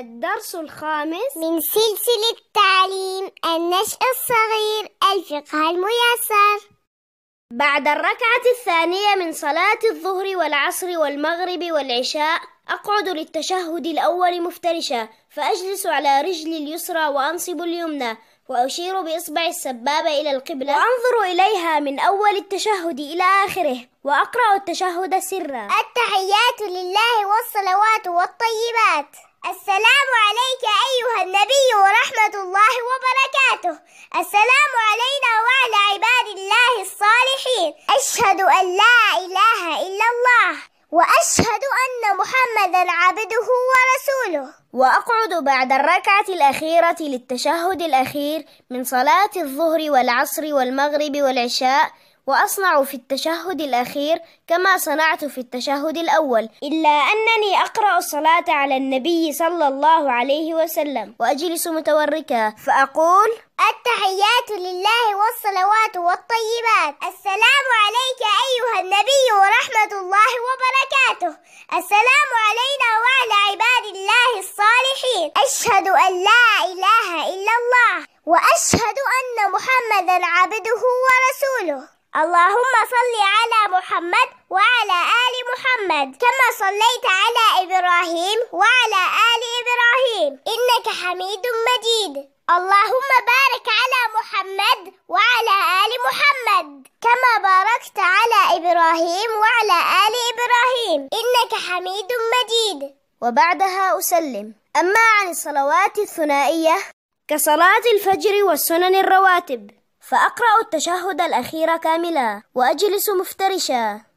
الدرس الخامس من سلسلة تعليم النشأ الصغير الفقه الميسر بعد الركعة الثانية من صلاة الظهر والعصر والمغرب والعشاء أقعد للتشهد الأول مفترشة فأجلس على رجلي اليسرى وأنصب اليمنى وأشير بإصبع السبابة إلى القبلة وأنظر إليها من أول التشهد إلى آخره وأقرأ التشهد سرا التحيات لله والصلوات والطيبات السلام عليك أيها النبي ورحمة الله وبركاته السلام علينا وعلى عباد الله الصالحين أشهد أن لا إله إلا الله وأشهد أن محمدا عبده ورسوله وأقعد بعد الركعة الأخيرة للتشهد الأخير من صلاة الظهر والعصر والمغرب والعشاء وأصنع في التشهد الأخير كما صنعت في التشهد الأول إلا أنني أقرأ الصلاة على النبي صلى الله عليه وسلم وأجلس متوركا فأقول التحيات لله والصلوات والطيبات السلام عليك أيها النبي ورحمة الله وبركاته السلام علينا وعلى عباد الله الصالحين أشهد أن لا إله إلا الله وأشهد أن محمدا عبده ورسوله اللهم صل على محمد وعلى آل محمد كما صليت على إبراهيم وعلى آل إبراهيم إنك حميد مجيد اللهم بارك على محمد وعلى آل محمد كما باركت على إبراهيم وعلى آل إبراهيم إنك حميد مجيد وبعدها أسلم أما عن الصلوات الثنائية كصلاة الفجر والسنن الرواتب فأقرأ التشهد الأخير كاملا وأجلس مفترشا